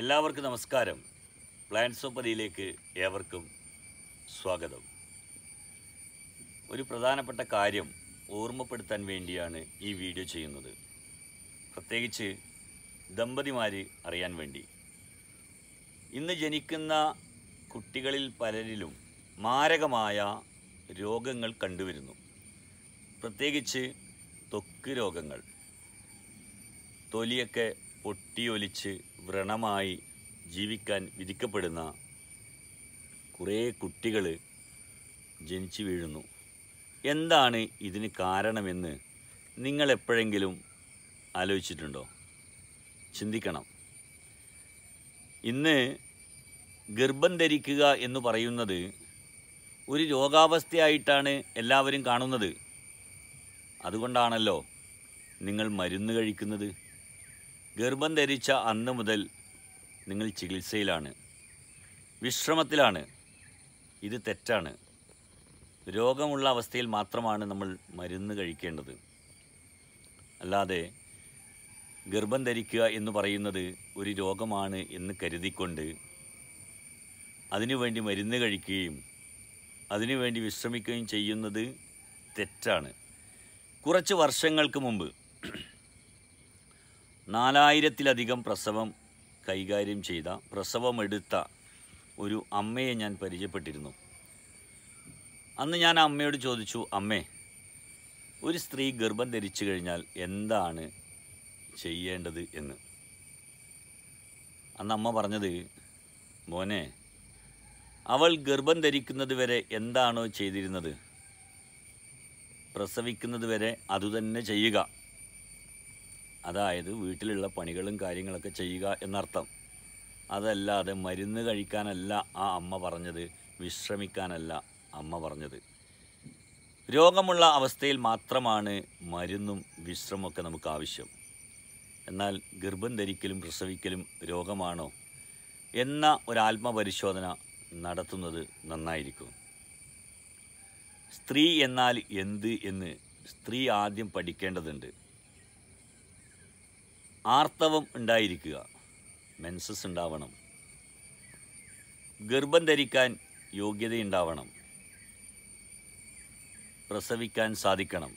എല്ലാവർക്കും നമസ്കാരം പ്ലാന്റ് സോപ്പതിയിലേക്ക് ഏവർക്കും സ്വാഗതം ഒരു പ്രധാനപ്പെട്ട കാര്യം ഓർമ്മപ്പെടുത്താൻ വേണ്ടിയാണ് ഈ വീഡിയോ ചെയ്യുന്നത് പ്രത്യേകിച്ച് ദമ്പതിമാർ അറിയാൻ വേണ്ടി ഇന്ന് ജനിക്കുന്ന കുട്ടികളിൽ പലരിലും മാരകമായ രോഗങ്ങൾ കണ്ടുവരുന്നു പ്രത്യേകിച്ച് തൊക്ക് രോഗങ്ങൾ തൊലിയൊക്കെ പൊട്ടിയൊലിച്ച് വ്രണമായി ജീവിക്കാൻ വിധിക്കപ്പെടുന്ന കുറേ കുട്ടികൾ ജനിച്ചു വീഴുന്നു എന്താണ് ഇതിന് കാരണമെന്ന് നിങ്ങൾ എപ്പോഴെങ്കിലും ആലോചിച്ചിട്ടുണ്ടോ ചിന്തിക്കണം ഇന്ന് ഗർഭം ധരിക്കുക എന്ന് പറയുന്നത് ഒരു രോഗാവസ്ഥയായിട്ടാണ് എല്ലാവരും കാണുന്നത് അതുകൊണ്ടാണല്ലോ നിങ്ങൾ മരുന്ന് കഴിക്കുന്നത് ഗർഭം ധരിച്ച അന്ന് മുതൽ നിങ്ങൾ ചികിത്സയിലാണ് വിശ്രമത്തിലാണ് ഇത് തെറ്റാണ് രോഗമുള്ള അവസ്ഥയിൽ മാത്രമാണ് നമ്മൾ മരുന്ന് കഴിക്കേണ്ടത് അല്ലാതെ ഗർഭം ധരിക്കുക എന്ന് പറയുന്നത് ഒരു രോഗമാണ് എന്ന് കരുതിക്കൊണ്ട് അതിനുവേണ്ടി മരുന്ന് കഴിക്കുകയും അതിനുവേണ്ടി വിശ്രമിക്കുകയും ചെയ്യുന്നത് തെറ്റാണ് കുറച്ച് വർഷങ്ങൾക്ക് മുമ്പ് നാലായിരത്തിലധികം പ്രസവം കൈകാര്യം ചെയ്ത പ്രസവമെടുത്ത ഒരു അമ്മയെ ഞാൻ പരിചയപ്പെട്ടിരുന്നു അന്ന് ഞാൻ അമ്മയോട് ചോദിച്ചു അമ്മേ ഒരു സ്ത്രീ ഗർഭം ധരിച്ചു കഴിഞ്ഞാൽ എന്താണ് ചെയ്യേണ്ടത് എന്ന് അന്ന് അമ്മ പറഞ്ഞത് മോനെ അവൾ ഗർഭം ധരിക്കുന്നത് വരെ എന്താണോ ചെയ്തിരുന്നത് പ്രസവിക്കുന്നത് വരെ അതുതന്നെ ചെയ്യുക അതായത് വീട്ടിലുള്ള പണികളും കാര്യങ്ങളൊക്കെ ചെയ്യുക എന്നർത്ഥം അതല്ലാതെ മരുന്ന് കഴിക്കാനല്ല ആ അമ്മ പറഞ്ഞത് വിശ്രമിക്കാനല്ല അമ്മ പറഞ്ഞത് രോഗമുള്ള അവസ്ഥയിൽ മാത്രമാണ് മരുന്നും വിശ്രമമൊക്കെ നമുക്ക് ആവശ്യം എന്നാൽ ഗർഭം ധരിക്കലും പ്രസവിക്കലും രോഗമാണോ എന്ന ഒരാത്മപരിശോധന ആത്മപരിശോധന നടത്തുന്നത് നന്നായിരിക്കും സ്ത്രീ എന്നാൽ എന്ത് എന്ന് സ്ത്രീ ആദ്യം പഠിക്കേണ്ടതുണ്ട് ആർത്തവം ഉണ്ടായിരിക്കുക മെൻസസ് ഉണ്ടാവണം ഗർഭം ധരിക്കാൻ യോഗ്യതയുണ്ടാവണം പ്രസവിക്കാൻ സാധിക്കണം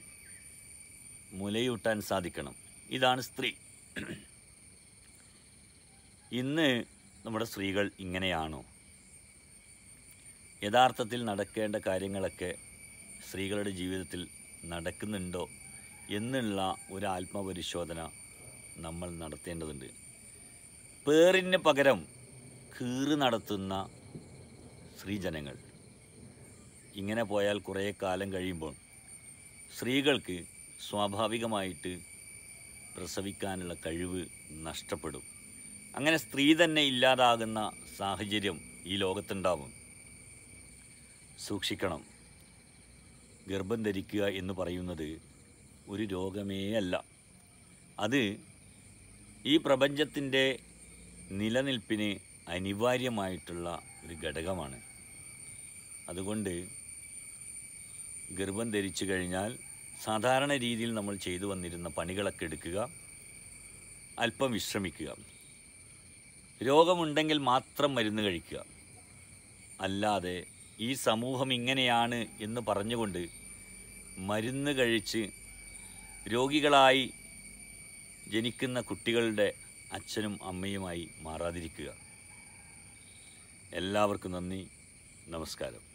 മുലയൂട്ടാൻ സാധിക്കണം ഇതാണ് സ്ത്രീ ഇന്ന് നമ്മുടെ സ്ത്രീകൾ ഇങ്ങനെയാണോ യഥാർത്ഥത്തിൽ നടക്കേണ്ട കാര്യങ്ങളൊക്കെ സ്ത്രീകളുടെ ജീവിതത്തിൽ നടക്കുന്നുണ്ടോ എന്നുള്ള ഒരു ആത്മപരിശോധന നമ്മൾ നടത്തേണ്ടതുണ്ട് പേറിന് പകരം കീറ് നടത്തുന്ന സ്ത്രീജനങ്ങൾ ഇങ്ങനെ പോയാൽ കുറേ കാലം കഴിയുമ്പോൾ സ്ത്രീകൾക്ക് സ്വാഭാവികമായിട്ട് പ്രസവിക്കാനുള്ള കഴിവ് നഷ്ടപ്പെടും അങ്ങനെ സ്ത്രീ തന്നെ ഇല്ലാതാകുന്ന സാഹചര്യം ഈ ലോകത്തുണ്ടാവും സൂക്ഷിക്കണം ഗർഭം ധരിക്കുക എന്ന് പറയുന്നത് ഒരു രോഗമേ അല്ല അത് ഈ പ്രപഞ്ചത്തിൻ്റെ നിലനിൽപ്പിന് അനിവാര്യമായിട്ടുള്ള ഒരു ഘടകമാണ് അതുകൊണ്ട് ഗർഭം ധരിച്ചു കഴിഞ്ഞാൽ സാധാരണ രീതിയിൽ നമ്മൾ ചെയ്തു വന്നിരുന്ന പണികളൊക്കെ എടുക്കുക അല്പം വിശ്രമിക്കുക രോഗമുണ്ടെങ്കിൽ മാത്രം മരുന്ന് കഴിക്കുക അല്ലാതെ ഈ സമൂഹം ഇങ്ങനെയാണ് എന്ന് പറഞ്ഞുകൊണ്ട് മരുന്ന് കഴിച്ച് രോഗികളായി ജനിക്കുന്ന കുട്ടികളുടെ അച്ഛനും അമ്മയുമായി മാറാതിരിക്കുക എല്ലാവർക്കും നന്ദി നമസ്കാരം